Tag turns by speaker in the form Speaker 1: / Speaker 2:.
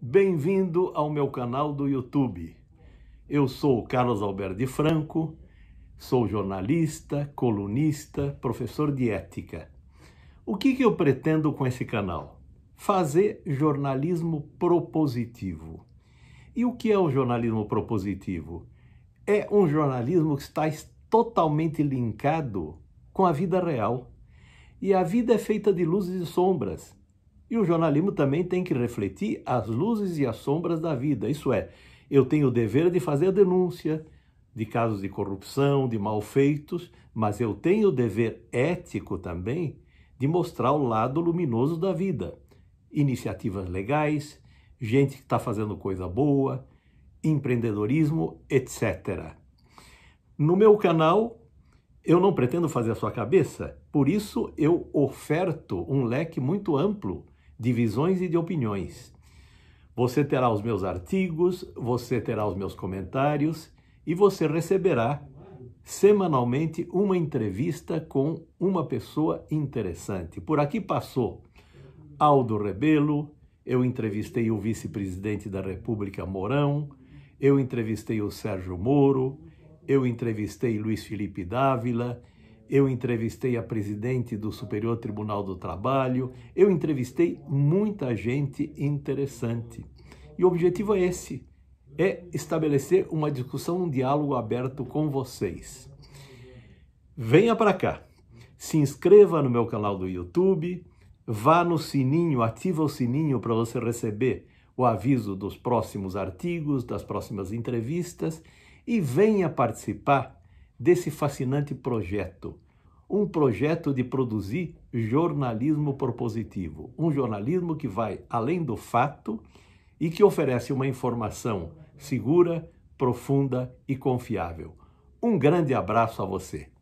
Speaker 1: Bem-vindo ao meu canal do YouTube. Eu sou Carlos Alberto de Franco, sou jornalista, colunista, professor de ética. O que, que eu pretendo com esse canal? Fazer jornalismo propositivo. E o que é o jornalismo propositivo? É um jornalismo que está totalmente linkado com a vida real. E a vida é feita de luzes e sombras. E o jornalismo também tem que refletir as luzes e as sombras da vida. Isso é, eu tenho o dever de fazer a denúncia de casos de corrupção, de malfeitos, mas eu tenho o dever ético também de mostrar o lado luminoso da vida. Iniciativas legais, gente que está fazendo coisa boa, empreendedorismo, etc. No meu canal, eu não pretendo fazer a sua cabeça, por isso eu oferto um leque muito amplo divisões e de opiniões. Você terá os meus artigos, você terá os meus comentários e você receberá semanalmente uma entrevista com uma pessoa interessante. Por aqui passou Aldo Rebelo, eu entrevistei o vice-presidente da República Mourão, eu entrevistei o Sérgio Moro, eu entrevistei Luiz Felipe Dávila, eu entrevistei a presidente do Superior Tribunal do Trabalho, eu entrevistei muita gente interessante. E o objetivo é esse: é estabelecer uma discussão, um diálogo aberto com vocês. Venha para cá. Se inscreva no meu canal do YouTube, vá no sininho, ativa o sininho para você receber o aviso dos próximos artigos, das próximas entrevistas e venha participar desse fascinante projeto. Um projeto de produzir jornalismo propositivo, um jornalismo que vai além do fato e que oferece uma informação segura, profunda e confiável. Um grande abraço a você.